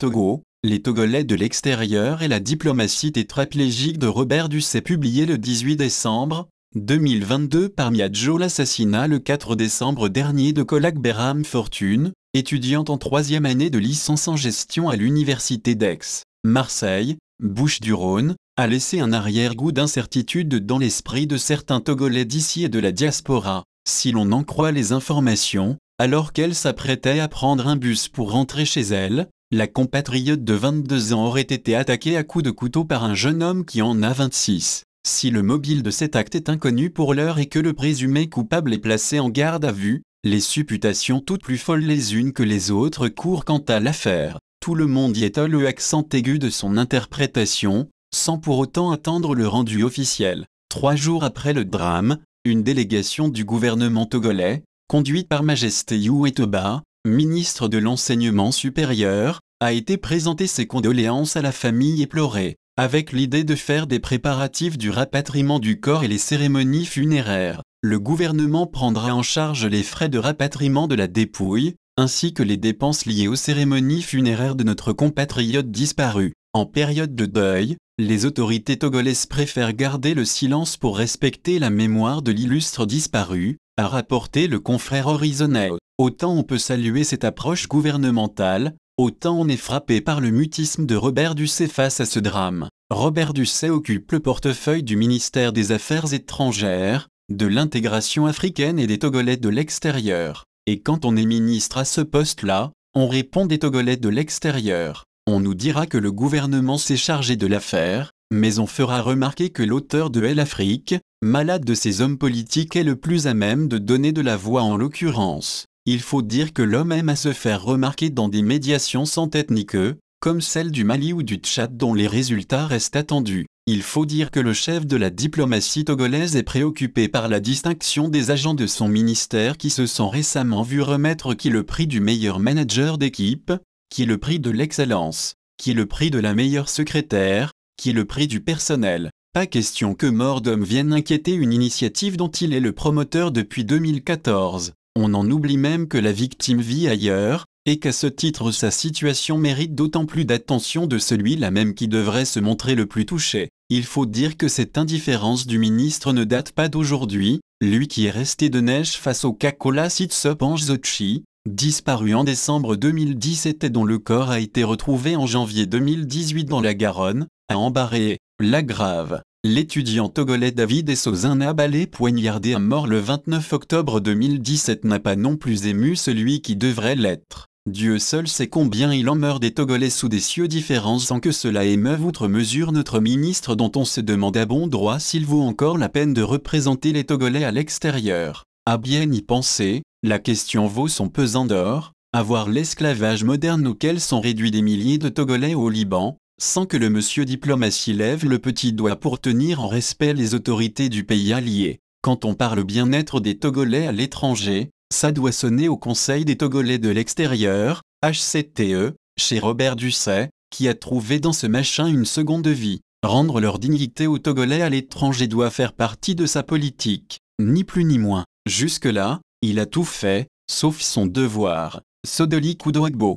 Togo, les Togolais de l'extérieur et la diplomatie tétraplégique de Robert Dusset publié le 18 décembre 2022 par Miadjo l'assassinat le 4 décembre dernier de Colac Beram Fortune, étudiante en troisième année de licence en gestion à l'université d'Aix, Marseille, bouche du rhône a laissé un arrière-goût d'incertitude dans l'esprit de certains Togolais d'ici et de la diaspora, si l'on en croit les informations, alors qu'elle s'apprêtait à prendre un bus pour rentrer chez elle, la compatriote de 22 ans aurait été attaquée à coups de couteau par un jeune homme qui en a 26. Si le mobile de cet acte est inconnu pour l'heure et que le présumé coupable est placé en garde à vue, les supputations toutes plus folles les unes que les autres courent quant à l'affaire. Tout le monde y étale le accent aigu de son interprétation, sans pour autant attendre le rendu officiel. Trois jours après le drame, une délégation du gouvernement togolais, conduite par Majesté Youetoba, ministre de l'Enseignement supérieur, a été présenté ses condoléances à la famille éplorée, avec l'idée de faire des préparatifs du rapatriement du corps et les cérémonies funéraires. Le gouvernement prendra en charge les frais de rapatriement de la dépouille, ainsi que les dépenses liées aux cérémonies funéraires de notre compatriote disparu. En période de deuil, les autorités togolaises préfèrent garder le silence pour respecter la mémoire de l'illustre disparu, a rapporté le confrère horizonnel. Autant on peut saluer cette approche gouvernementale, Autant on est frappé par le mutisme de Robert Ducet face à ce drame. Robert Ducet occupe le portefeuille du ministère des Affaires étrangères, de l'intégration africaine et des Togolais de l'extérieur. Et quand on est ministre à ce poste-là, on répond des Togolais de l'extérieur. On nous dira que le gouvernement s'est chargé de l'affaire, mais on fera remarquer que l'auteur de L'Afrique, Afrique, malade de ses hommes politiques, est le plus à même de donner de la voix en l'occurrence. Il faut dire que l'homme aime à se faire remarquer dans des médiations sans tête ni queue, comme celle du Mali ou du Tchad dont les résultats restent attendus. Il faut dire que le chef de la diplomatie togolaise est préoccupé par la distinction des agents de son ministère qui se sont récemment vus remettre qui le prix du meilleur manager d'équipe, qui le prix de l'excellence, qui le prix de la meilleure secrétaire, qui le prix du personnel. Pas question que d'homme vienne inquiéter une initiative dont il est le promoteur depuis 2014 on en oublie même que la victime vit ailleurs, et qu'à ce titre sa situation mérite d'autant plus d'attention de celui-là même qui devrait se montrer le plus touché. Il faut dire que cette indifférence du ministre ne date pas d'aujourd'hui, lui qui est resté de neige face au Kakola Sitsup disparu en décembre 2010 et dont le corps a été retrouvé en janvier 2018 dans la Garonne, à Embarré, la Grave. L'étudiant togolais David a abalé, poignardé à mort le 29 octobre 2017 n'a pas non plus ému celui qui devrait l'être. Dieu seul sait combien il en meurt des Togolais sous des cieux différents sans que cela émeuve outre mesure notre ministre dont on se demande à bon droit s'il vaut encore la peine de représenter les Togolais à l'extérieur. À bien y penser, la question vaut son pesant d'or, avoir l'esclavage moderne auquel sont réduits des milliers de Togolais au Liban, sans que le monsieur diplomatie lève le petit doigt pour tenir en respect les autorités du pays allié. Quand on parle bien-être des Togolais à l'étranger, ça doit sonner au Conseil des Togolais de l'extérieur, HCTE, chez Robert Dusset, qui a trouvé dans ce machin une seconde vie. Rendre leur dignité aux Togolais à l'étranger doit faire partie de sa politique, ni plus ni moins. Jusque-là, il a tout fait, sauf son devoir. Sodoli Koudoagbo.